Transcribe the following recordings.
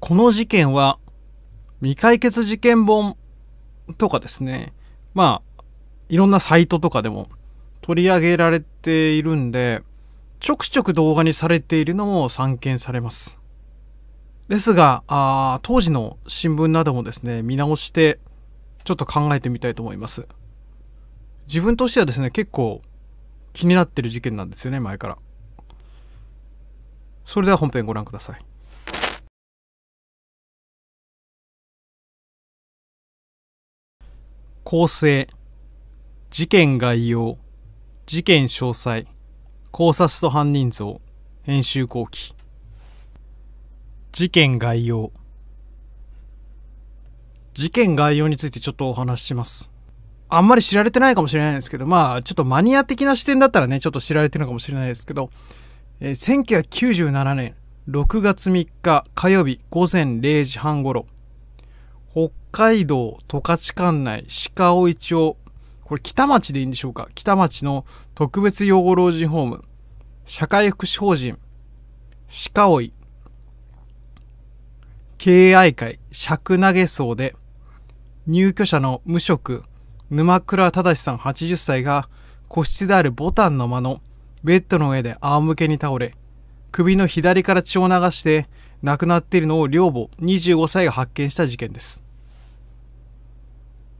この事件は未解決事件本とかですねまあいろんなサイトとかでも取り上げられているんでちょくちょく動画にされているのも散見されますですがあ当時の新聞などもですね見直してちょっと考えてみたいと思います自分としてはですね結構気になってる事件なんですよね前からそれでは本編ご覧ください構成事件概要事件詳細考察と犯人像編集後期事件概要事件概要についてちょっとお話ししますあんまり知られてないかもしれないですけど、まあ、ちょっとマニア的な視点だったらね、ちょっと知られてるのかもしれないですけど、えー、1997年6月3日火曜日午前0時半ごろ、北海道十勝管内鹿追町、これ北町でいいんでしょうか北町の特別養護老人ホーム、社会福祉法人、鹿追、敬愛会尺投げ層で、入居者の無職、沼倉忠さん80歳が個室であるボタンの間のベッドの上で仰向けに倒れ首の左から血を流して亡くなっているのを寮母25歳が発見した事件です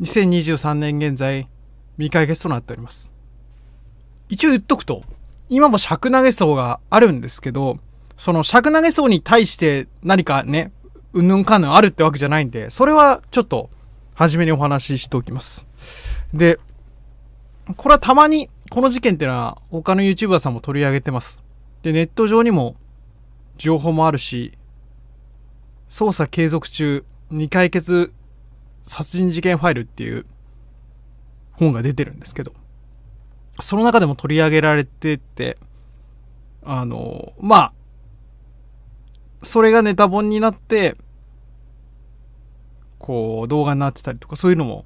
2023年現在未解決となっております一応言っとくと今も尺投げ層があるんですけどその尺投げ層に対して何かねうんぬんかんぬんあるってわけじゃないんでそれはちょっと初めにお話ししておきますで、これはたまに、この事件っていうのは他の YouTuber さんも取り上げてます。で、ネット上にも情報もあるし、捜査継続中未解決殺人事件ファイルっていう本が出てるんですけど、その中でも取り上げられてて、あの、まあ、それがネタ本になって、こう動画になってたりとかそういうのも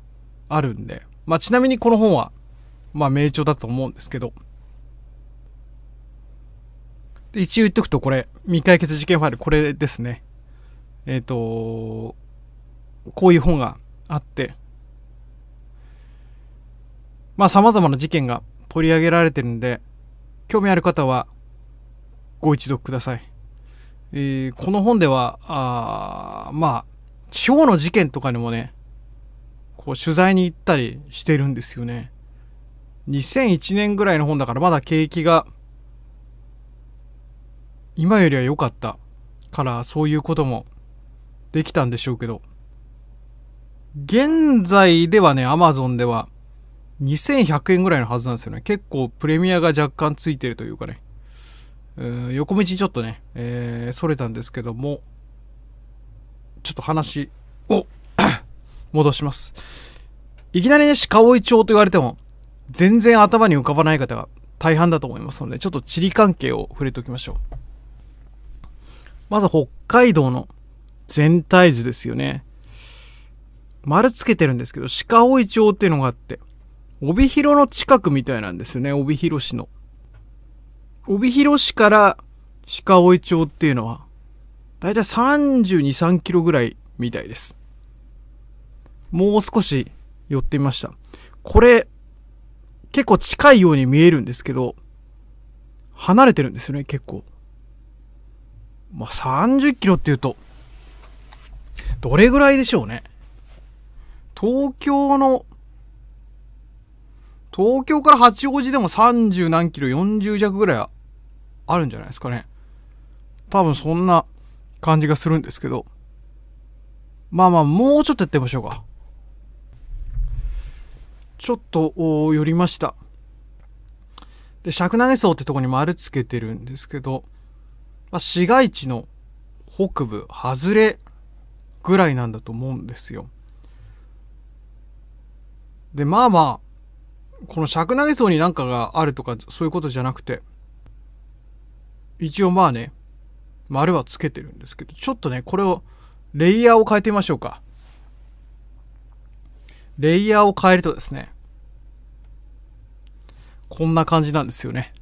あるんで、まあ、ちなみにこの本は、まあ、名著だと思うんですけど、で一応言っとくとこれ、未解決事件ファイル、これですね。えっ、ー、と、こういう本があって、まあ、様々な事件が取り上げられてるんで、興味ある方は、ご一読ください。えー、この本では、あまあ、地方の事件とかにもね、こう取材に行ったりしてるんですよね。2001年ぐらいの本だからまだ景気が今よりは良かったからそういうこともできたんでしょうけど現在ではね Amazon では2100円ぐらいのはずなんですよね結構プレミアが若干ついてるというかねう横道ちょっとね、えー、それたんですけどもちょっと話を戻します。いきなりね、鹿追町と言われても、全然頭に浮かばない方が大半だと思いますので、ちょっと地理関係を触れておきましょう。まず北海道の全体図ですよね。丸つけてるんですけど、鹿追町っていうのがあって、帯広の近くみたいなんですよね、帯広市の。帯広市から鹿追町っていうのは、だいたい32、3キロぐらいみたいです。もう少し寄ってみました。これ、結構近いように見えるんですけど、離れてるんですよね、結構。まあ、30キロっていうと、どれぐらいでしょうね。東京の、東京から八王子でも30何キロ、40弱ぐらいあるんじゃないですかね。多分そんな感じがするんですけど。まあまあ、もうちょっとやってみましょうか。ちょっと寄りました。で、尺投げ層ってとこに丸つけてるんですけど、まあ、市街地の北部、外れぐらいなんだと思うんですよ。で、まあまあ、この尺投げ層になんかがあるとか、そういうことじゃなくて、一応まあね、丸はつけてるんですけど、ちょっとね、これを、レイヤーを変えてみましょうか。レイヤーを変えるとですね、こんな感じなんですよね。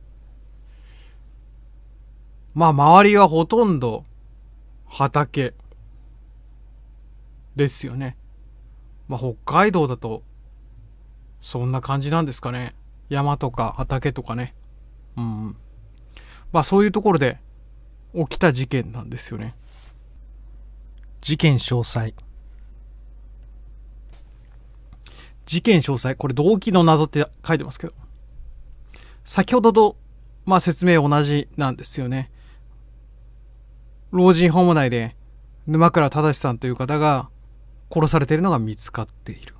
まあ周りはほとんど畑ですよね。まあ北海道だとそんな感じなんですかね。山とか畑とかね。うん。まあそういうところで起きた事件なんですよね。事件詳細。事件詳細、これ動機の謎って書いてますけど、先ほどと、まあ、説明同じなんですよね。老人ホーム内で沼倉正さんという方が殺されているのが見つかっている。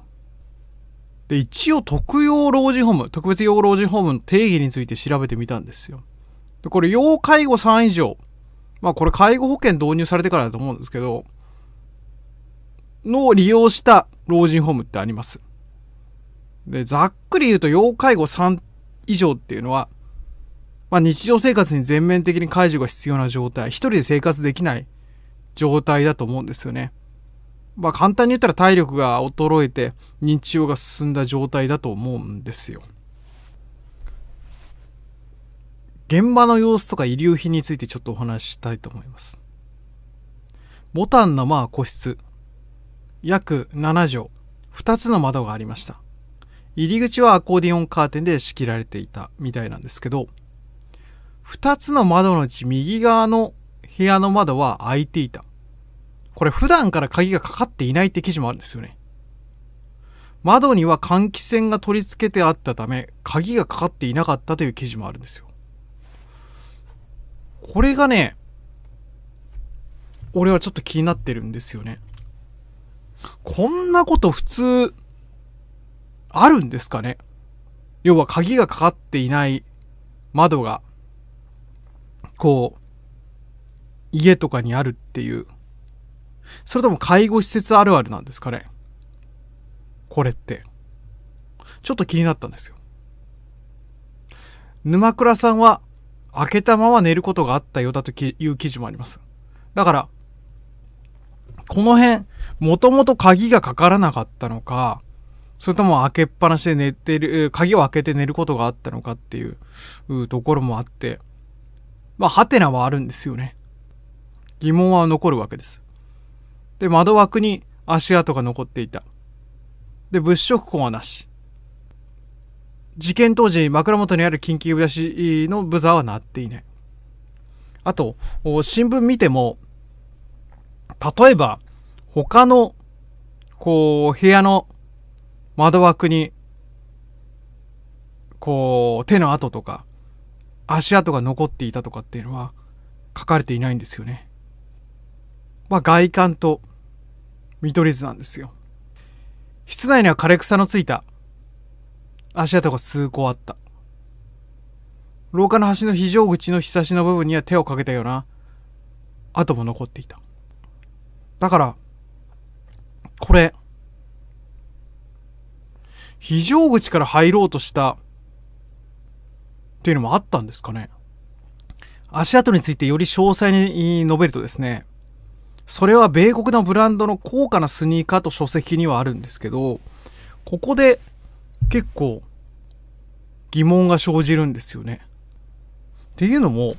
で、一応特養老人ホーム、特別養老人ホームの定義について調べてみたんですよ。で、これ、要介護3以上。まあこれ介護保険導入されてからだと思うんですけど、の利用した老人ホームってあります。で、ざっくり言うと要介護3以上っていうのは、まあ、日常生活に全面的に介助が必要な状態、一人で生活できない状態だと思うんですよね。まあ、簡単に言ったら体力が衰えて認知症が進んだ状態だと思うんですよ。現場の様子とか遺留品についてちょっとお話ししたいと思います。ボタンのまあ個室、約7畳、2つの窓がありました。入り口はアコーディオンカーテンで仕切られていたみたいなんですけど、2つの窓のうち右側の部屋の窓は開いていた。これ普段から鍵がかかっていないって記事もあるんですよね。窓には換気扇が取り付けてあったため、鍵がかかっていなかったという記事もあるんですよ。これがね、俺はちょっと気になってるんですよね。こんなこと普通、あるんですかね要は鍵がかかっていない窓が、こう、家とかにあるっていう。それとも介護施設あるあるなんですかねこれって。ちょっと気になったんですよ。沼倉さんは開けたまま寝ることがあったよだという記事もあります。だから、この辺、もともと鍵がかからなかったのか、それとも開けっぱなしで寝てる、鍵を開けて寝ることがあったのかっていうところもあって、まあ、ハテナはあるんですよね。疑問は残るわけです。で、窓枠に足跡が残っていた。で、物色痕はなし。事件当時、枕元にある緊急出しのブザーは鳴っていない。あと、新聞見ても、例えば、他の、こう、部屋の窓枠に、こう、手の跡とか、足跡が残っていたとかっていうのは書かれていないんですよね。まあ、外観と見取り図なんですよ。室内には枯れ草のついた足跡が数個あった。廊下の端の非常口のひさしの部分には手をかけたような跡も残っていた。だから、これ、非常口から入ろうとしたっていうのもあったんですかね足跡についてより詳細に述べるとですねそれは米国のブランドの高価なスニーカーと書籍にはあるんですけどここで結構疑問が生じるんですよね。っていうのも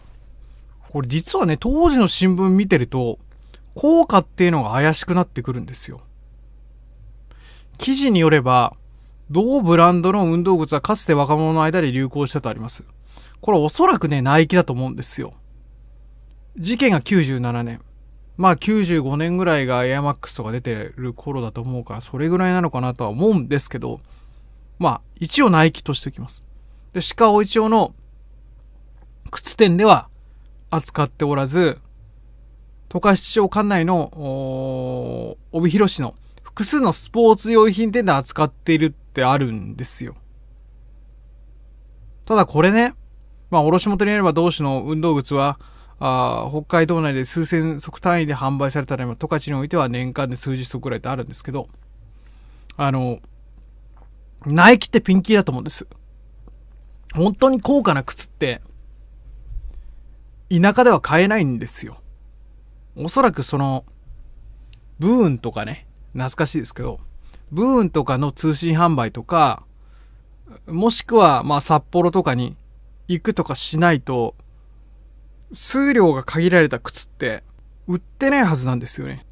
これ実はね当時の新聞見てると効果っていうのが怪しくなってくるんですよ。記事によれば同ブランドの運動靴はかつて若者の間で流行したとあります。これおそらくね、ナイキだと思うんですよ。事件が97年。まあ95年ぐらいがエアマックスとか出てる頃だと思うから、それぐらいなのかなとは思うんですけど、まあ一応ナイキとしておきます。で、鹿尾一応の靴店では扱っておらず、十日市町管内の帯広市の複数のスポーツ用品店で扱っているってあるんですよ。ただこれね、まあ、卸元にあれば同種の運動靴は、あ北海道内で数千足単位で販売されたら今、十勝においては年間で数十足ぐらいってあるんですけど、あの、ナイキってピンキーだと思うんです。本当に高価な靴って、田舎では買えないんですよ。おそらくその、ブーンとかね、懐かしいですけど、ブーンとかの通信販売とか、もしくは、まあ、札幌とかに行くとかしないと、数量が限られた靴って売ってないはずなんですよね。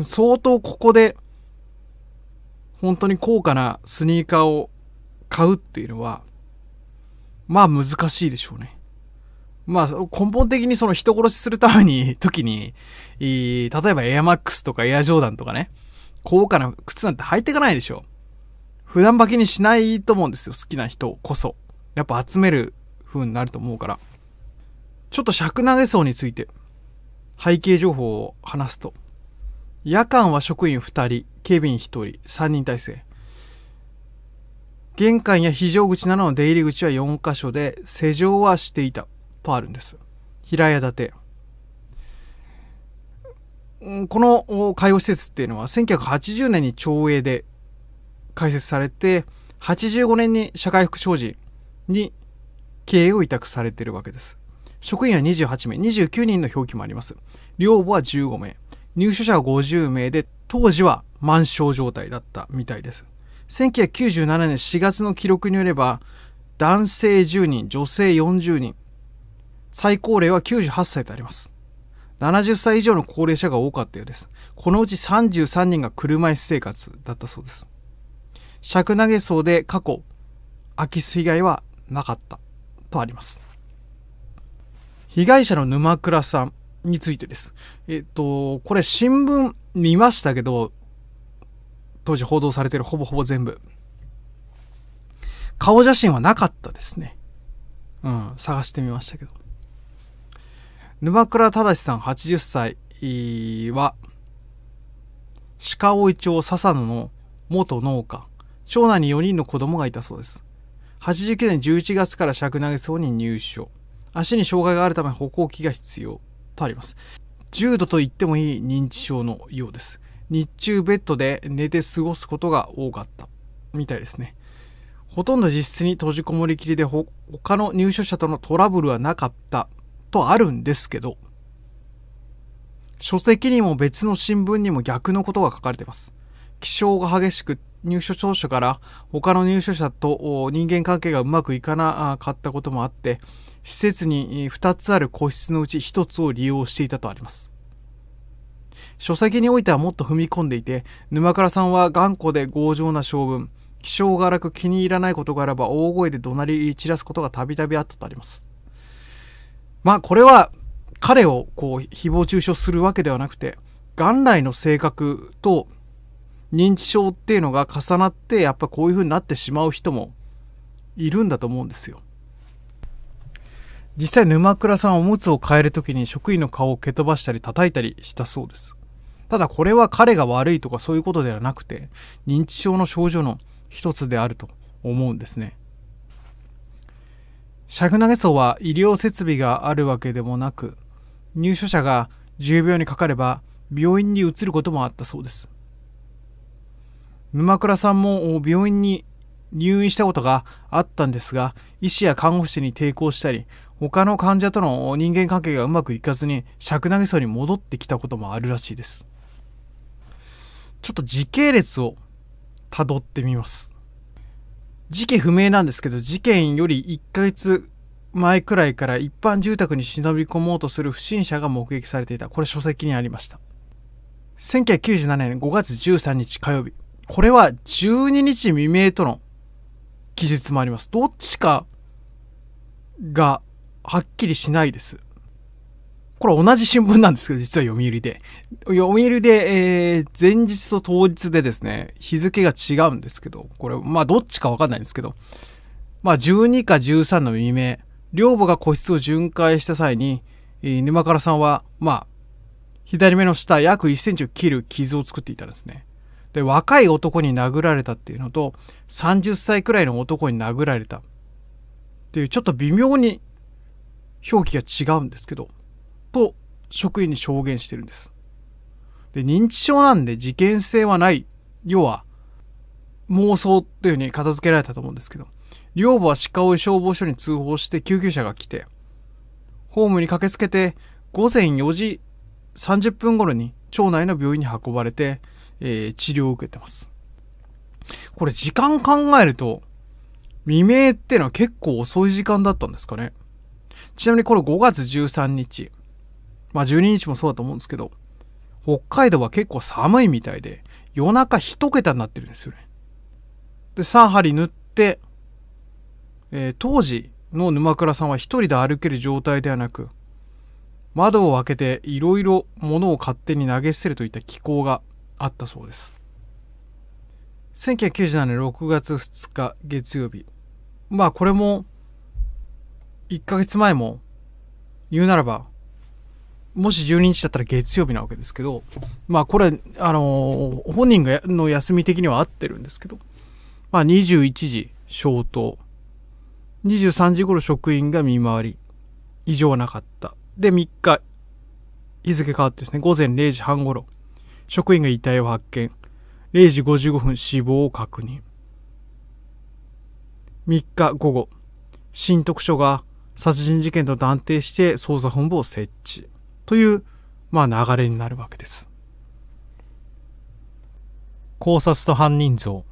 相当ここで、本当に高価なスニーカーを買うっていうのは、まあ難しいでしょうね。まあ根本的にその人殺しするために、時に、例えばエアマックスとかエアジョーダンとかね、高価な靴なんて履いていかないでしょ。普段履きにしないと思うんですよ。好きな人こそ。やっぱ集める風になると思うから。ちょっと尺投げ層について、背景情報を話すと。夜間は職員2人、警備員1人、3人体制。玄関や非常口などの出入り口は4箇所で、施錠はしていた。とあるんです。平屋建て。この介護施設っていうのは1980年に町営で開設されて85年に社会福祉法人に経営を委託されているわけです職員は28名29人の表記もあります寮母は15名入所者は50名で当時は満床状態だったみたいです1997年4月の記録によれば男性10人女性40人最高齢は98歳とあります70歳以上の高齢者が多かったようです。このうち33人が車椅子生活だったそうです。尺投げ層で過去、空き巣被害はなかったとあります。被害者の沼倉さんについてです。えっと、これ新聞見ましたけど、当時報道されてるほぼほぼ全部。顔写真はなかったですね。うん、探してみましたけど。沼倉忠さん80歳は鹿追町笹野の元農家長男に4人の子供がいたそうです89年11月から尺投げ層に入所足に障害があるため歩行器が必要とあります重度と言ってもいい認知症のようです日中ベッドで寝て過ごすことが多かったみたいですねほとんど実質に閉じこもりきりで他の入所者とのトラブルはなかったとあるんですけど、書籍にも別の新聞にも逆のことが書かれています。気象が激しく入所当初から他の入所者と人間関係がうまくいかなかったこともあって、施設に2つある個室のうち1つを利用していたとあります。書籍においてはもっと踏み込んでいて、沼倉さんは頑固で強情な性分、気性が荒く気に入らないことがあれば大声で怒鳴り散らすことがたびたびあったとあります。まあこれは彼をこう誹謗中傷するわけではなくて元来の性格と認知症っていうのが重なってやっぱこういうふうになってしまう人もいるんだと思うんですよ。実際沼倉さんおむつを変える時に職員の顔を蹴飛ばしたり叩いたりしたそうです。ただこれは彼が悪いとかそういうことではなくて認知症の症状の一つであると思うんですね。尺投げ層は医療設備があるわけでもなく入所者が重病にかかれば病院に移ることもあったそうです沼倉さんも病院に入院したことがあったんですが医師や看護師に抵抗したり他の患者との人間関係がうまくいかずに尺投げ荘に戻ってきたこともあるらしいですちょっと時系列をたどってみます時期不明なんですけど、事件より1ヶ月前くらいから一般住宅に忍び込もうとする不審者が目撃されていた。これ書籍にありました。1997年5月13日火曜日。これは12日未明との記述もあります。どっちかがはっきりしないです。これ同じ新聞なんですけど、実は読売で。読売で、えー、前日と当日でですね、日付が違うんですけど、これ、まあどっちかわかんないんですけど、まあ12か13の未明、寮母が個室を巡回した際に、えー、沼倉さんは、まあ、左目の下約1センチを切る傷を作っていたんですね。で、若い男に殴られたっていうのと、30歳くらいの男に殴られた。っていう、ちょっと微妙に表記が違うんですけど、と職員に証言してるんです。で、認知症なんで事件性はない。要は、妄想っていうふうに片付けられたと思うんですけど、寮母は鹿追消防署に通報して救急車が来て、ホームに駆けつけて、午前4時30分頃に町内の病院に運ばれて、えー、治療を受けてます。これ時間考えると、未明ってのは結構遅い時間だったんですかね。ちなみにこれ5月13日。まあ12日もそうだと思うんですけど、北海道は結構寒いみたいで、夜中一桁になってるんですよね。で、3針塗って、えー、当時の沼倉さんは一人で歩ける状態ではなく、窓を開けていろいろ物を勝手に投げ捨てるといった気候があったそうです。1997年6月2日月曜日。まあこれも1ヶ月前も言うならばもし12日だったら月曜日なわけですけど、まあこれ、あのー、本人がの休み的には合ってるんですけど、まあ21時消灯、23時頃職員が見回り、異常はなかった。で、3日、日付変わってですね、午前0時半頃、職員が遺体を発見、0時55分死亡を確認。3日午後、新徳署が殺人事件と断定して捜査本部を設置。という、まあ、流れになるわけです。考察と犯人像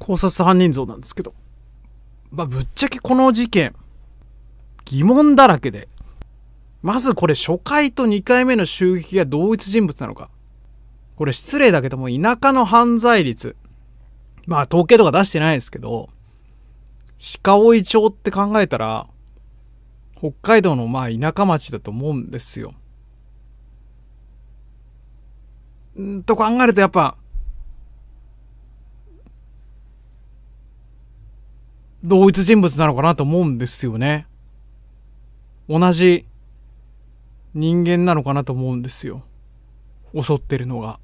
考察と犯人像なんですけど、まあ、ぶっちゃけこの事件疑問だらけでまずこれ初回と2回目の襲撃が同一人物なのかこれ失礼だけども田舎の犯罪率まあ統計とか出してないですけど鹿追町って考えたら北海道のまあ田舎町だと思うんですよ。んと考えるとやっぱ同一人物なのかなと思うんですよね。同じ人間なのかなと思うんですよ。襲ってるのが。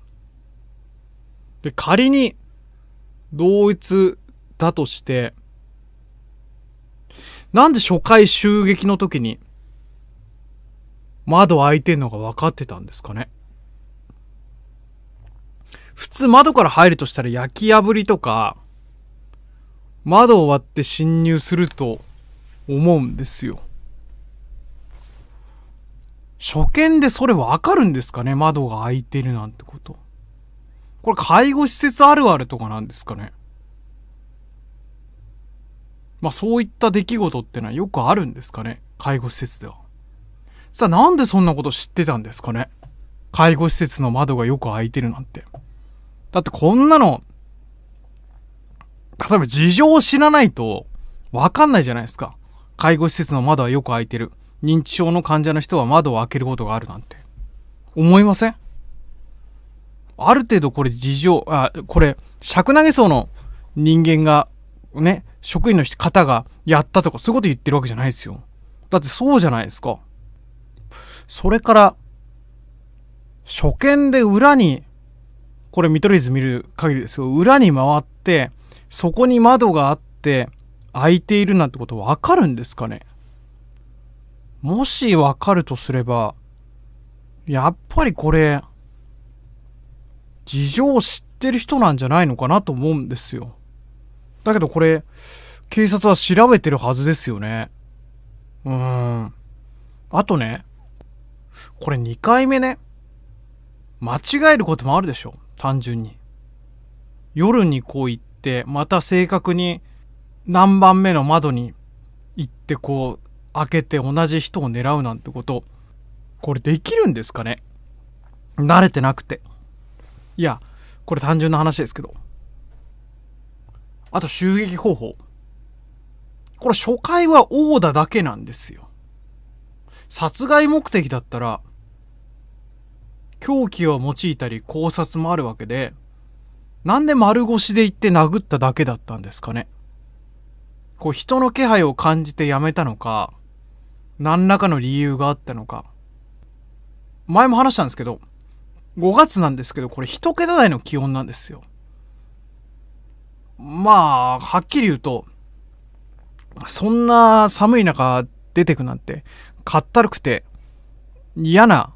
で、仮に同一だとして、なんで初回襲撃の時に窓開いてんのが分かってたんですかね普通窓から入るとしたら焼き破りとか窓を割って侵入すると思うんですよ初見でそれ分かるんですかね窓が開いてるなんてことこれ介護施設あるあるとかなんですかねまあそういった出来事ってのはよくあるんですかね介護施設では。さあなんでそんなこと知ってたんですかね介護施設の窓がよく開いてるなんて。だってこんなの、例えば事情を知らないとわかんないじゃないですか。介護施設の窓はよく開いてる。認知症の患者の人は窓を開けることがあるなんて。思いませんある程度これ事情、あ、これ、尺投げ層の人間がね、職員の方がやったとかそういうこと言ってるわけじゃないですよ。だってそうじゃないですか。それから、初見で裏に、これ見取り図見る限りですよ。裏に回って、そこに窓があって、開いているなんてことわかるんですかねもしわかるとすれば、やっぱりこれ、事情を知ってる人なんじゃないのかなと思うんですよ。だけどこれ、警察は調べてるはずですよね。うーん。あとね、これ2回目ね。間違えることもあるでしょ。単純に。夜にこう行って、また正確に何番目の窓に行ってこう、開けて同じ人を狙うなんてこと、これできるんですかね慣れてなくて。いや、これ単純な話ですけど。あと襲撃方法。これ初回はオーダーだけなんですよ。殺害目的だったら、凶器を用いたり考察もあるわけで、なんで丸腰で行って殴っただけだったんですかね。こう人の気配を感じてやめたのか、何らかの理由があったのか。前も話したんですけど、5月なんですけど、これ1桁台の気温なんですよ。まあ、はっきり言うと、そんな寒い中出てくなんて、かったるくて嫌な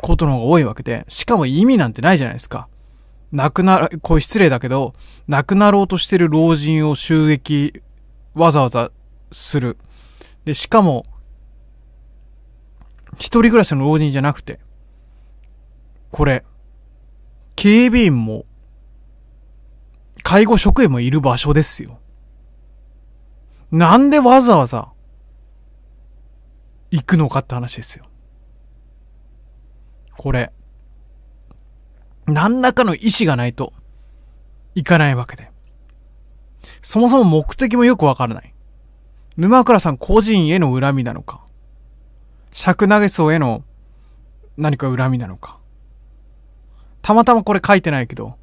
ことの方が多いわけで、しかも意味なんてないじゃないですか。亡くな、こう失礼だけど、亡くなろうとしてる老人を襲撃、わざわざする。で、しかも、一人暮らしの老人じゃなくて、これ、警備員も介護職員もいる場所ですよ。なんでわざわざ行くのかって話ですよ。これ、何らかの意思がないと行かないわけで。そもそも目的もよくわからない。沼倉さん個人への恨みなのか、尺投げ層への何か恨みなのか。たまたまこれ書いてないけど、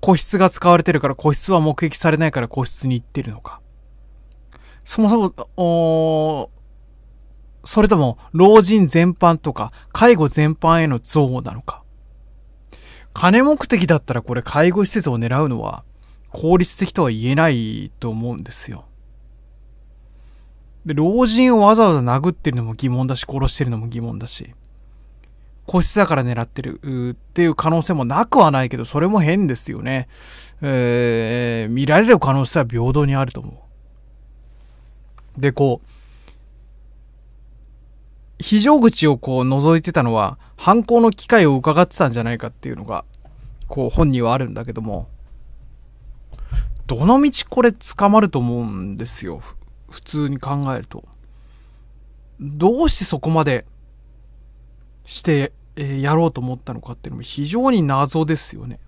個室が使われてるから個室は目撃されないから個室に行ってるのか。そもそも、それとも老人全般とか介護全般への憎悪なのか。金目的だったらこれ介護施設を狙うのは効率的とは言えないと思うんですよ。で、老人をわざわざ殴ってるのも疑問だし、殺してるのも疑問だし。個室だから狙ってるっていう可能性もなくはないけど、それも変ですよね。えー、見られる可能性は平等にあると思う。で、こう、非常口をこう覗いてたのは、犯行の機会を伺ってたんじゃないかっていうのが、こう本にはあるんだけども、どのみちこれ捕まると思うんですよ。普通に考えると。どうしてそこまでしてえやろうと思ったのかっていうのも非常に謎ですよね。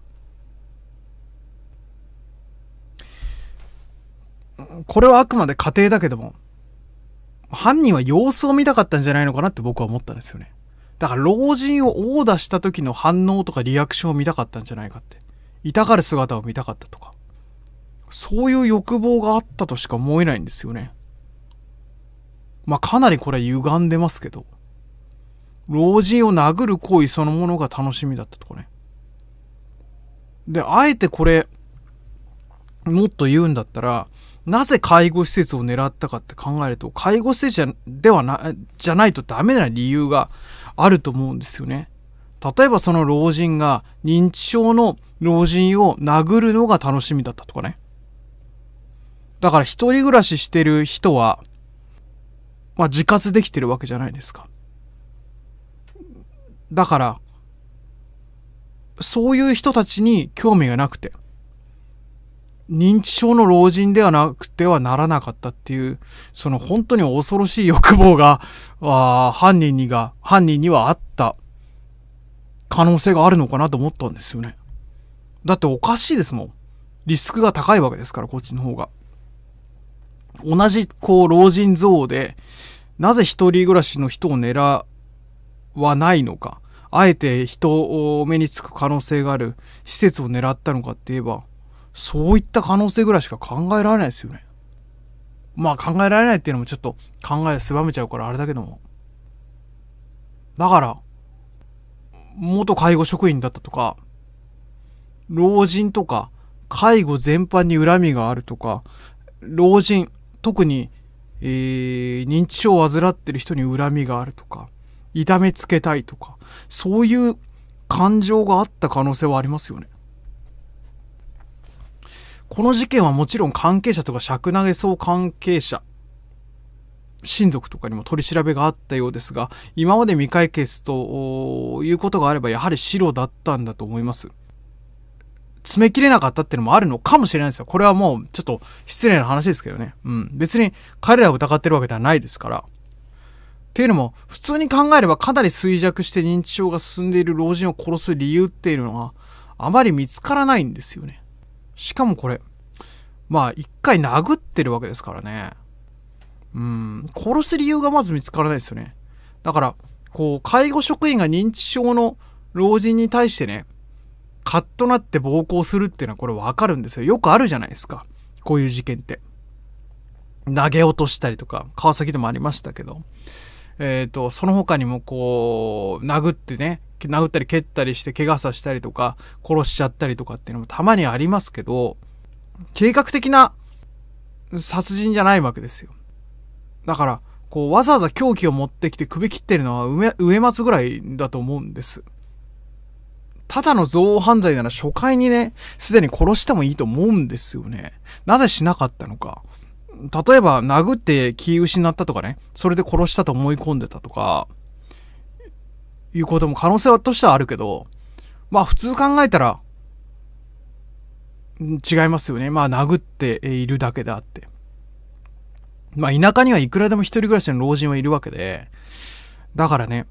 これはあくまで仮定だけども、犯人は様子を見たかったんじゃないのかなって僕は思ったんですよね。だから老人を殴打した時の反応とかリアクションを見たかったんじゃないかって。痛がる姿を見たかったとか。そういう欲望があったとしか思えないんですよね。まあかなりこれは歪んでますけど。老人を殴る行為そのものが楽しみだったとかね。で、あえてこれ、もっと言うんだったら、なぜ介護施設を狙ったかって考えると、介護施設ではな、じゃないとダメな理由があると思うんですよね。例えばその老人が認知症の老人を殴るのが楽しみだったとかね。だから一人暮らししてる人は、まあ自活できてるわけじゃないですか。だから、そういう人たちに興味がなくて、認知症の老人ではなくてはならなかったっていう、その本当に恐ろしい欲望が、あ犯人にが、犯人にはあった可能性があるのかなと思ったんですよね。だっておかしいですもん。リスクが高いわけですから、こっちの方が。同じ、こう、老人像で、なぜ一人暮らしの人を狙はないのか、あえて人を目につく可能性がある施設を狙ったのかって言えば、そういった可能性ぐらいしか考えられないですよね。まあ考えられないっていうのもちょっと考え狭めちゃうからあれだけども。だから、元介護職員だったとか、老人とか、介護全般に恨みがあるとか、老人、特に、えー、認知症を患ってる人に恨みがあるとか、痛めつけたいとかそういう感情があった可能性はありますよね。この事件はもちろん関係者とか尺投げ層関係者親族とかにも取り調べがあったようですが今まで未解決ということがあればやはり白だったんだと思います。詰め切れなかったっていうのもあるのかもしれないですよ。これはもうちょっと失礼な話ですけどね。うん。別に彼らを疑ってるわけではないですから。っていうのも、普通に考えればかなり衰弱して認知症が進んでいる老人を殺す理由っていうのは、あまり見つからないんですよね。しかもこれ、まあ一回殴ってるわけですからね。うん、殺す理由がまず見つからないですよね。だから、こう、介護職員が認知症の老人に対してね、カッとなって暴行するっていうのはこれわかるんですよ。よくあるじゃないですか。こういう事件って。投げ落としたりとか、川崎でもありましたけど。ええー、と、その他にもこう、殴ってね、殴ったり蹴ったりして怪我させたりとか、殺しちゃったりとかっていうのもたまにありますけど、計画的な殺人じゃないわけですよ。だから、こう、わざわざ凶器を持ってきて首切ってるのは上松ぐらいだと思うんです。ただの憎悪犯罪なら初回にね、すでに殺してもいいと思うんですよね。なぜしなかったのか。例えば殴って気失ったとかね、それで殺したと思い込んでたとか、いうことも可能性としてはあるけど、まあ普通考えたら、違いますよね。まあ殴っているだけであって。まあ田舎にはいくらでも一人暮らしの老人はいるわけで、だからね、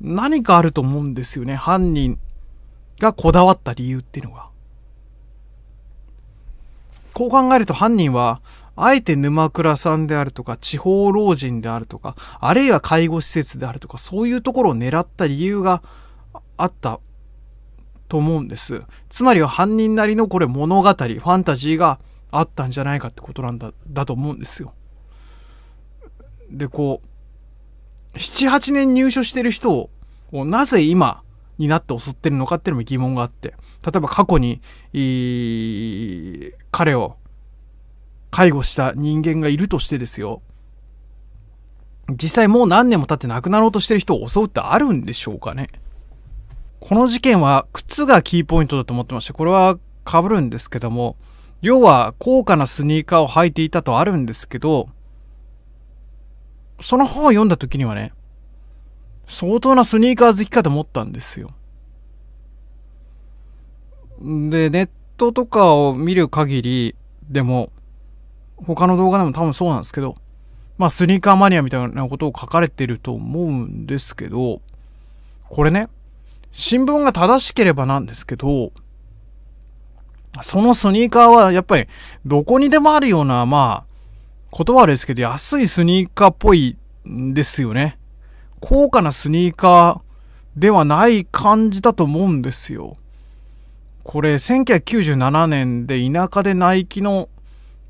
何かあると思うんですよね。犯人がこだわった理由っていうのが。こう考えると犯人は、あえて沼倉さんであるとか、地方老人であるとか、あるいは介護施設であるとか、そういうところを狙った理由があったと思うんです。つまりは犯人なりのこれ物語、ファンタジーがあったんじゃないかってことなんだ、だと思うんですよ。で、こう、7、8年入所してる人を、なぜ今になって襲ってるのかっていうのも疑問があって、例えば過去に、彼を介護した人間がいるとしてですよ。実際もう何年も経って亡くなろうとしてる人を襲うってあるんでしょうかねこの事件は靴がキーポイントだと思ってまして、これは被るんですけども、要は高価なスニーカーを履いていたとあるんですけど、その本を読んだ時にはね、相当なスニーカー好きかと思ったんですよ。で、ネットとかを見る限り、でも、他の動画でも多分そうなんですけど、まあ、スニーカーマニアみたいなことを書かれてると思うんですけど、これね、新聞が正しければなんですけど、そのスニーカーはやっぱりどこにでもあるような、まあ、言葉ですけど、安いスニーカーっぽいんですよね。高価なスニーカーではない感じだと思うんですよ。これ、1997年で田舎でナイキの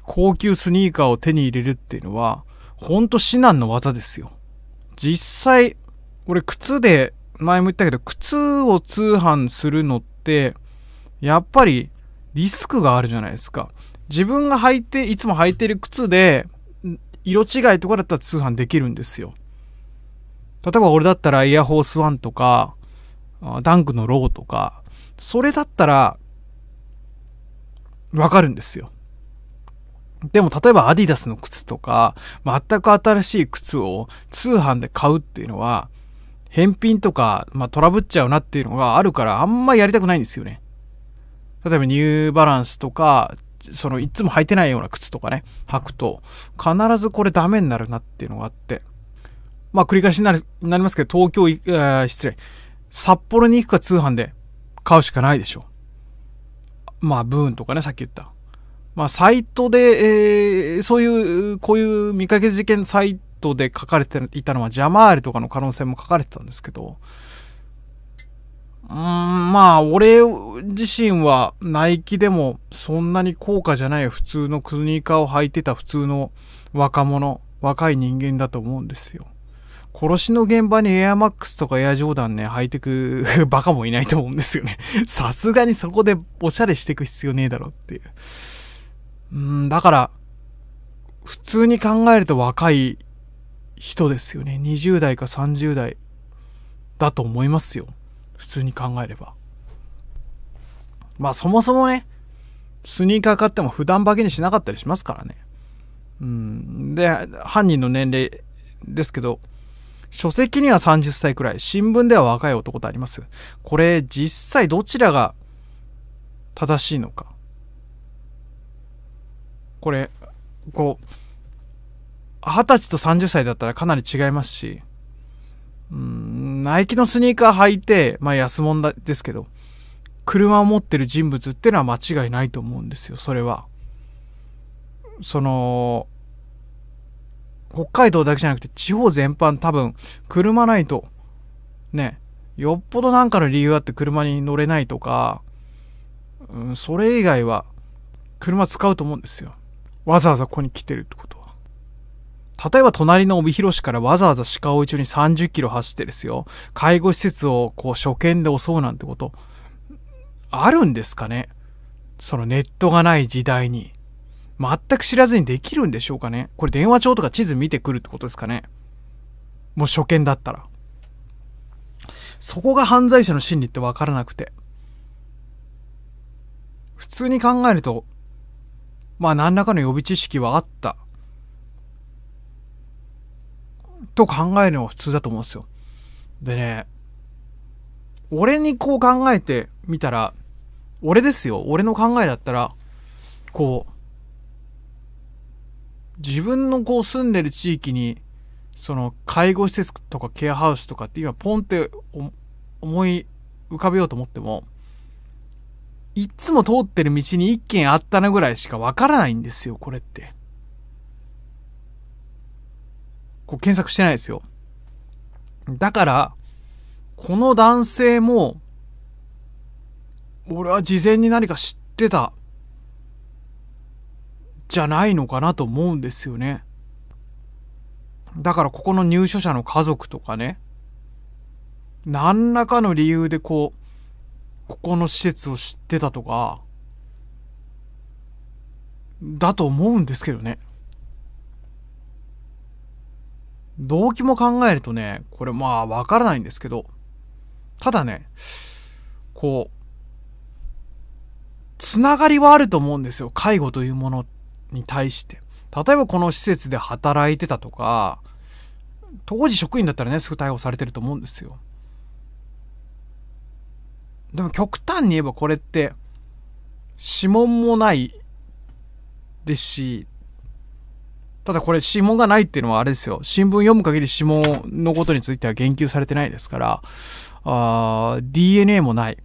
高級スニーカーを手に入れるっていうのは、ほんと至難の技ですよ。実際、俺靴で、前も言ったけど、靴を通販するのって、やっぱりリスクがあるじゃないですか。自分が履いて、いつも履いてる靴で、色違いとかだったら通販できるんですよ。例えば俺だったらエアホースワンとか、ダンクのロゴとか、それだったら、わかるんですよ。でも例えばアディダスの靴とか、全く新しい靴を通販で買うっていうのは、返品とか、まあ、トラブっちゃうなっていうのがあるから、あんまやりたくないんですよね。例えばニューバランスとか、そのいつも履いてないような靴とかね、履くと、必ずこれダメになるなっていうのがあって、まあ繰り返しになりますけど、東京、えー、失礼、札幌に行くか通販で買うしかないでしょ。まあ、ブーンとかね、さっき言った。まあ、サイトで、えー、そういう、こういう見かけ事件サイトで書かれていたのは、ジャマールとかの可能性も書かれてたんですけど、うん、まあ、俺自身はナイキでもそんなに高価じゃない普通のクニーカーを履いてた普通の若者、若い人間だと思うんですよ。殺しの現場にエアマックスとかエアジョーダンね、履いてくバカもいないと思うんですよね。さすがにそこでおしゃれしてく必要ねえだろっていう。うんだから普通に考えると若い人ですよね20代か30代だと思いますよ普通に考えればまあそもそもねスニーカー買っても普段化けにしなかったりしますからねうんで犯人の年齢ですけど書籍には30歳くらい新聞では若い男とありますこれ実際どちらが正しいのかこれ、こう、二十歳と30歳だったらかなり違いますし、うん、ナイキのスニーカー履いて、まあ安物ですけど、車を持ってる人物ってのは間違いないと思うんですよ、それは。その、北海道だけじゃなくて地方全般多分、車ないと、ね、よっぽどなんかの理由あって車に乗れないとか、うん、それ以外は車使うと思うんですよ。わざわざここに来てるってことは。例えば隣の帯広市からわざわざ鹿追い中に30キロ走ってですよ。介護施設をこう初見で襲うなんてこと、あるんですかねそのネットがない時代に。全く知らずにできるんでしょうかねこれ電話帳とか地図見てくるってことですかねもう初見だったら。そこが犯罪者の心理って分からなくて。普通に考えると、まあ何らかの予備知識はあったと考えるのが普通だと思うんですよ。でね、俺にこう考えてみたら、俺ですよ、俺の考えだったら、こう、自分のこう住んでる地域に、その介護施設とかケアハウスとかって今ポンって思い浮かべようと思っても、いっつも通ってる道に一軒あったなぐらいしかわからないんですよ、これって。こう検索してないですよ。だから、この男性も、俺は事前に何か知ってた、じゃないのかなと思うんですよね。だからここの入所者の家族とかね、何らかの理由でこう、ここの施設を知ってたとかだと思うんですけどね動機も考えるとねこれまあわからないんですけどただねこうつながりはあると思うんですよ介護というものに対して例えばこの施設で働いてたとか当時職員だったらねすぐ逮捕されてると思うんですよでも極端に言えばこれって指紋もないですしただこれ指紋がないっていうのはあれですよ新聞読む限り指紋のことについては言及されてないですからあ DNA もない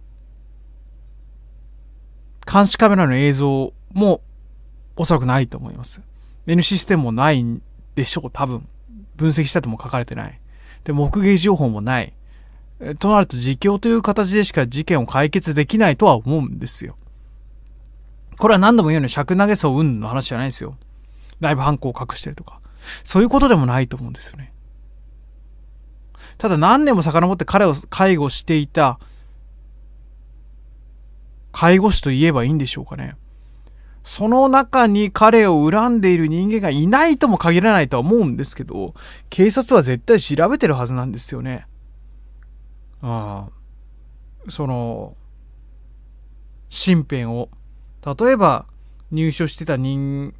監視カメラの映像もおそらくないと思います N システムもないんでしょう多分分析したとも書かれてないで目撃情報もないとなると自供という形でしか事件を解決できないとは思うんですよ。これは何度も言うように尺投げう運の話じゃないですよ。内部犯行を隠してるとか。そういうことでもないと思うんですよね。ただ何年も遡って彼を介護していた介護士と言えばいいんでしょうかね。その中に彼を恨んでいる人間がいないとも限らないとは思うんですけど、警察は絶対調べてるはずなんですよね。あその身辺を例えば入所してた人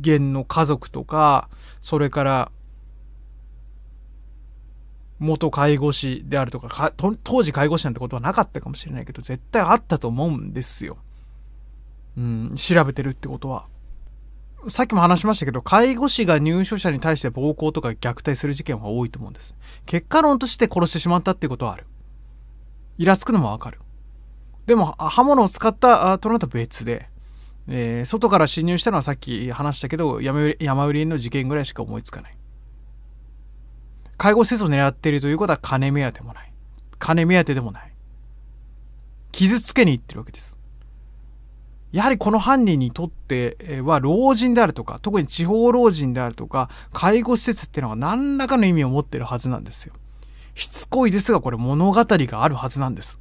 間の家族とかそれから元介護士であるとか当時介護士なんてことはなかったかもしれないけど絶対あったと思うんですよ、うん、調べてるってことは。さっきも話しましたけど介護士が入所者に対して暴行とか虐待する事件は多いと思うんです結果論として殺してしまったっていうことはあるイラつくのもわかるでも刃物を使ったとなった別で、えー、外から侵入したのはさっき話したけど山売りの事件ぐらいしか思いつかない介護施設を狙っているということは金目当てもない金目当てでもない傷つけに行ってるわけですやはりこの犯人にとっては老人であるとか、特に地方老人であるとか、介護施設っていうのが何らかの意味を持ってるはずなんですよ。しつこいですが、これ物語があるはずなんです。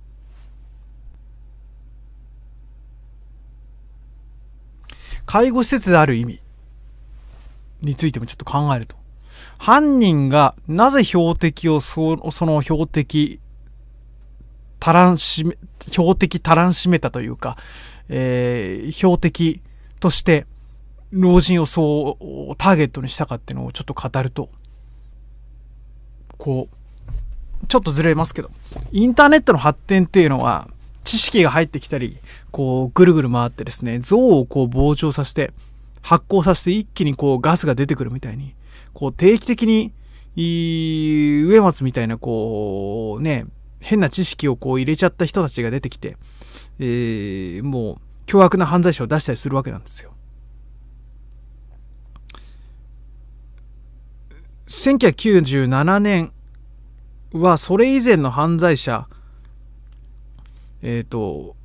介護施設である意味についてもちょっと考えると。犯人がなぜ標的をそ、その標的、たらんしめ、標的たらんしめたというか、えー、標的として老人をそうターゲットにしたかっていうのをちょっと語るとこうちょっとずれますけどインターネットの発展っていうのは知識が入ってきたりこうぐるぐる回ってですね像をこう膨張させて発酵させて一気にこうガスが出てくるみたいにこう定期的に植松みたいなこうね変な知識をこう入れちゃった人たちが出てきてえー、もう凶悪な犯罪者を出したりするわけなんですよ。1997年はそれ以前の犯罪者えっ、ー、と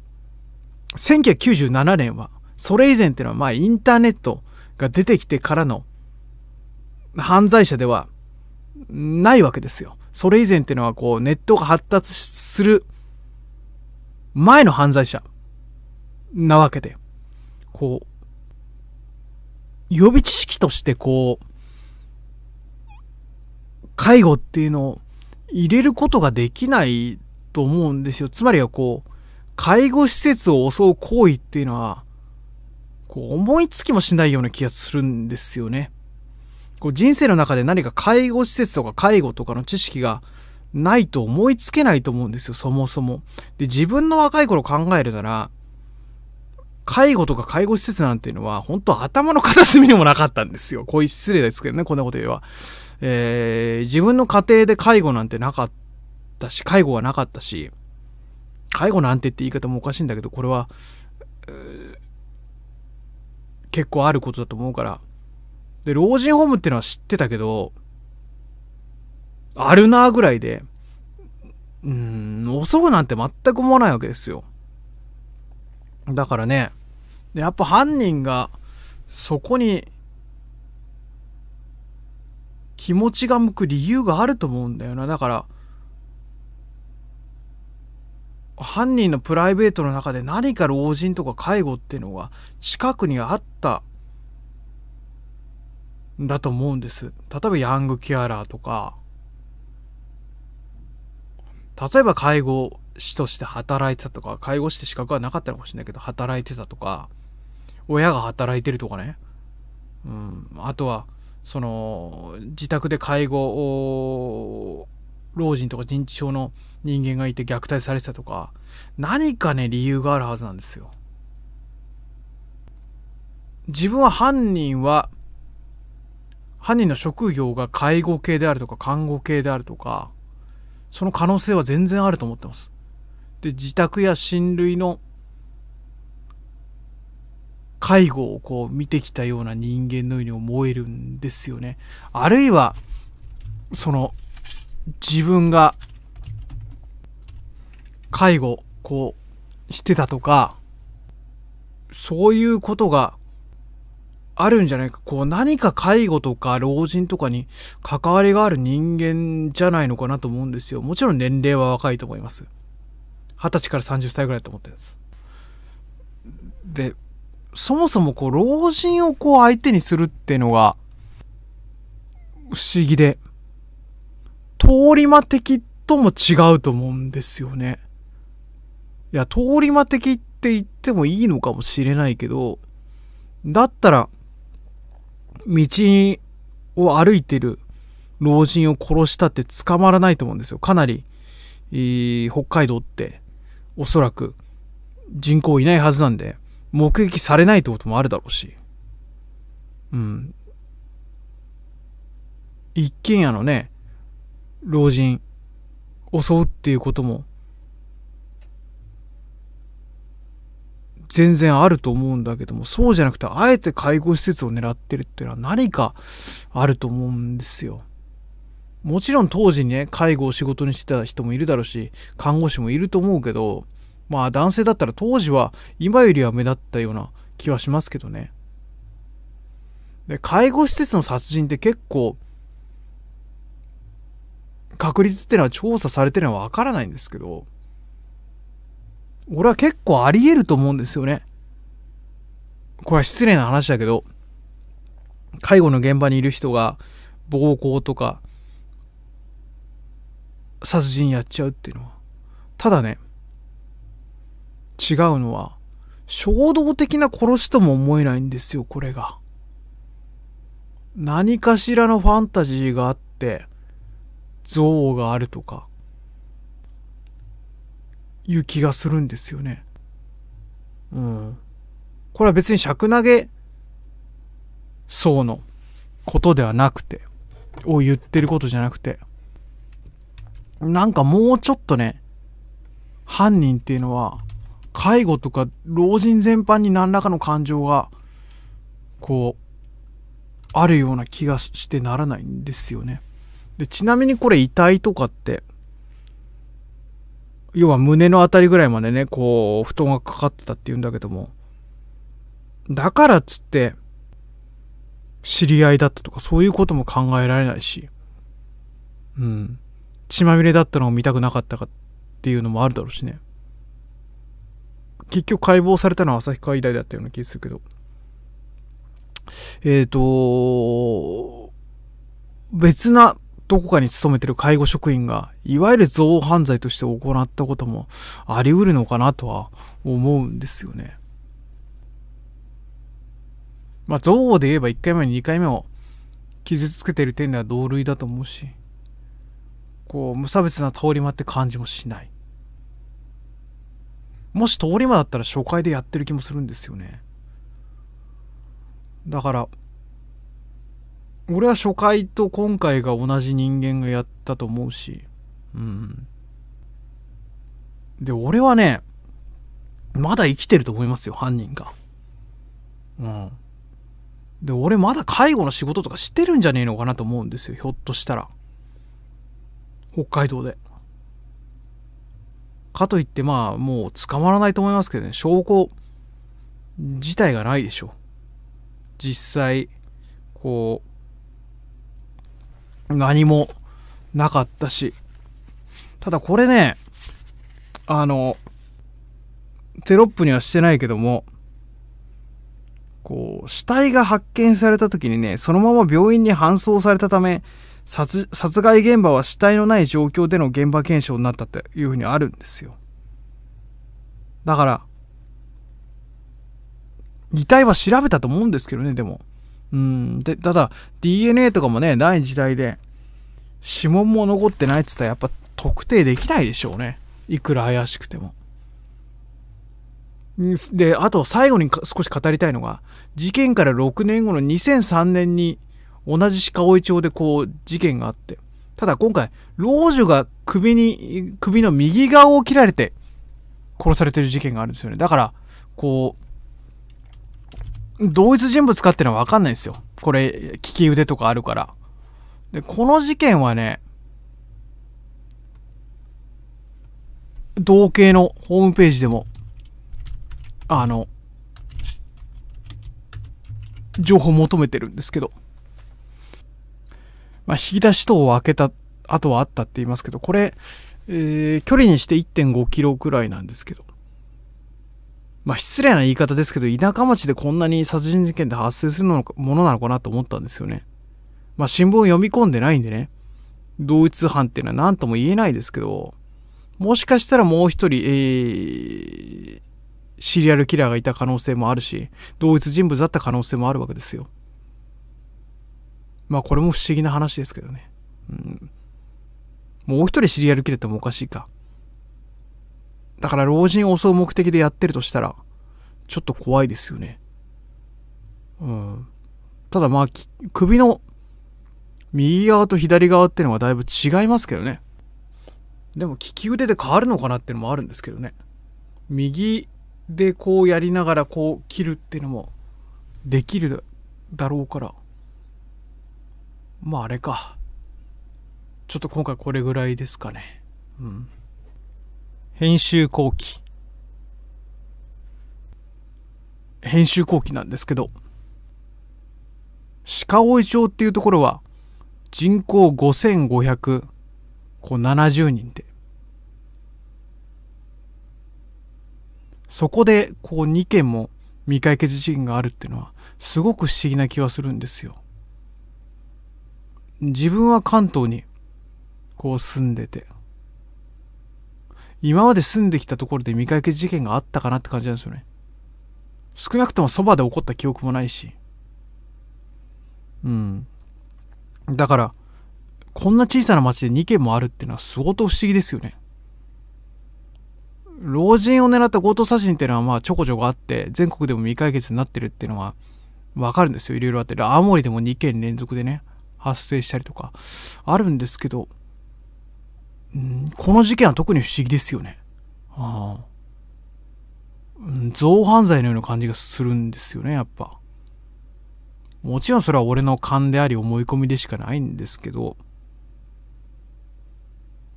1997年はそれ以前っていうのはまあインターネットが出てきてからの犯罪者ではないわけですよ。それ以前っていうのはこうネットが発達する前の犯罪者なわけで、こう、予備知識としてこう、介護っていうのを入れることができないと思うんですよ。つまりはこう、介護施設を襲う行為っていうのは、こう思いつきもしないような気がするんですよね。こう人生の中で何か介護施設とか介護とかの知識がないと思いつけないと思うんですよ、そもそも。で、自分の若い頃考えるなら、介護とか介護施設なんていうのは、本当頭の片隅にもなかったんですよ。こういう失礼ですけどね、こんなこと言えば。えー、自分の家庭で介護なんてなかったし、介護はなかったし、介護なんてって言い方もおかしいんだけど、これは、えー、結構あることだと思うから。で、老人ホームっていうのは知ってたけど、あるなぐらいで、うん、遅くなんて全く思わないわけですよ。だからね、やっぱ犯人がそこに気持ちが向く理由があると思うんだよな。だから、犯人のプライベートの中で何か老人とか介護っていうのが近くにあったんだと思うんです。例えばヤングケアラーとか、例えば介護士として働いてたとか、介護士って資格はなかったのかもしれないけど、働いてたとか、親が働いてるとかね。うん。あとは、その、自宅で介護老人とか認知症の人間がいて虐待されてたとか、何かね、理由があるはずなんですよ。自分は犯人は、犯人の職業が介護系であるとか、看護系であるとか、その可能性は全然あると思ってます。で自宅や親類の介護をこう見てきたような人間のように思えるんですよね。あるいはその自分が介護こうしてたとかそういうことがあるんじゃないか。こう何か介護とか老人とかに関わりがある人間じゃないのかなと思うんですよ。もちろん年齢は若いと思います。二十歳から30歳ぐらいだと思ってるんです。で、そもそもこう老人をこう相手にするっていうのが不思議で、通り魔的とも違うと思うんですよね。いや、通り魔的って言ってもいいのかもしれないけど、だったら、道を歩いてる老人を殺したって捕まらないと思うんですよ。かなり、えー、北海道っておそらく人口いないはずなんで、目撃されないってこともあるだろうし。うん。一軒家のね、老人、襲うっていうことも全然あると思うんだけどもそうじゃなくてあえて介護施設を狙ってるっていうのは何かあると思うんですよ。もちろん当時にね介護を仕事にしてた人もいるだろうし看護師もいると思うけどまあ男性だったら当時は今よりは目立ったような気はしますけどね。で介護施設の殺人って結構確率っていうのは調査されてるのはわからないんですけど俺は結構あり得ると思うんですよね。これは失礼な話だけど、介護の現場にいる人が暴行とか殺人やっちゃうっていうのは。ただね、違うのは、衝動的な殺しとも思えないんですよ、これが。何かしらのファンタジーがあって、憎悪があるとか、いう気がするんですよね。うん。これは別に尺投げ層のことではなくて、を言ってることじゃなくて、なんかもうちょっとね、犯人っていうのは、介護とか老人全般に何らかの感情が、こう、あるような気がしてならないんですよね。で、ちなみにこれ遺体とかって、要は胸のあたりぐらいまでね、こう、布団がかかってたって言うんだけども、だからっつって、知り合いだったとか、そういうことも考えられないし、うん。血まみれだったのを見たくなかったかっていうのもあるだろうしね。結局解剖されたのは旭川医大だったような気がするけど。えっ、ー、と、別などこかに勤めてる介護職員が、いわゆる憎悪犯罪として行ったこともあり得るのかなとは思うんですよね。まあ、憎悪で言えば1回目、2回目を傷つけてる点では同類だと思うし、こう、無差別な通り魔って感じもしない。もし通り魔だったら初回でやってる気もするんですよね。だから、俺は初回と今回が同じ人間がやったと思うしうんで俺はねまだ生きてると思いますよ犯人がうんで俺まだ介護の仕事とかしてるんじゃねえのかなと思うんですよひょっとしたら北海道でかといってまあもう捕まらないと思いますけどね証拠自体がないでしょ実際こう、何もなかったし。ただこれね、あの、テロップにはしてないけども、こう、死体が発見された時にね、そのまま病院に搬送されたため、殺殺害現場は死体のない状況での現場検証になったっていうふうにあるんですよ。だから、遺体は調べたと思うんですけどね、でも。うん、でただ DNA とかもねない時代で指紋も残ってないっつったらやっぱ特定できないでしょうねいくら怪しくても。であと最後に少し語りたいのが事件から6年後の2003年に同じ鹿追町でこう事件があってただ今回老女が首に首の右側を切られて殺されてる事件があるんですよねだからこう同一人物かっていうのは分かんないんですよ。これ、利き腕とかあるから。で、この事件はね、同系のホームページでも、あの、情報求めてるんですけど、まあ、引き出し等を開けた後はあったって言いますけど、これ、えー、距離にして1.5キロくらいなんですけど、まあ、失礼な言い方ですけど、田舎町でこんなに殺人事件で発生するのものなのかなと思ったんですよね。まあ、新聞を読み込んでないんでね、同一犯っていうのは何とも言えないですけど、もしかしたらもう一人、えー、シリアルキラーがいた可能性もあるし、同一人物だった可能性もあるわけですよ。まあこれも不思議な話ですけどね。うん。もう一人シリアルキラーってもおかしいか。だから老人を襲う目的でやってるとしたら、ちょっと怖いですよね。うん。ただまあ、首の右側と左側ってのがだいぶ違いますけどね。でも利き腕で変わるのかなってのもあるんですけどね。右でこうやりながらこう切るっていうのもできるだろうから。まああれか。ちょっと今回これぐらいですかね。うん。編集後期編集後期なんですけど鹿追町っていうところは人口5570人でそこでこう2件も未解決事件があるっていうのはすごく不思議な気はするんですよ。自分は関東にこう住んでて今まで住んできたところで未解決事件があったかなって感じなんですよね。少なくともそばで起こった記憶もないし。うん。だから、こんな小さな町で2件もあるっていうのは相当不思議ですよね。老人を狙った強盗殺人っていうのはまあちょこちょこあって全国でも未解決になってるっていうのはわかるんですよいろいろあって青森でも2件連続でね発生したりとかあるんですけどうん、この事件は特に不思議ですよね。あうん、造犯罪のような感じがするんですよね、やっぱ。もちろんそれは俺の勘であり思い込みでしかないんですけど、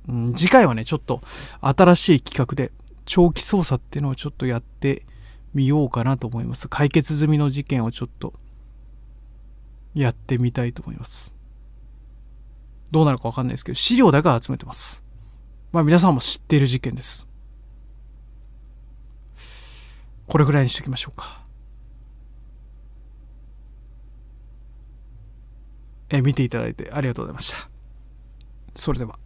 うん、次回はね、ちょっと新しい企画で長期捜査っていうのをちょっとやってみようかなと思います。解決済みの事件をちょっとやってみたいと思います。どうなるかわかんないですけど、資料だけは集めてます。まあ皆さんも知っている事件です。これぐらいにしときましょうか。え、見ていただいてありがとうございました。それでは。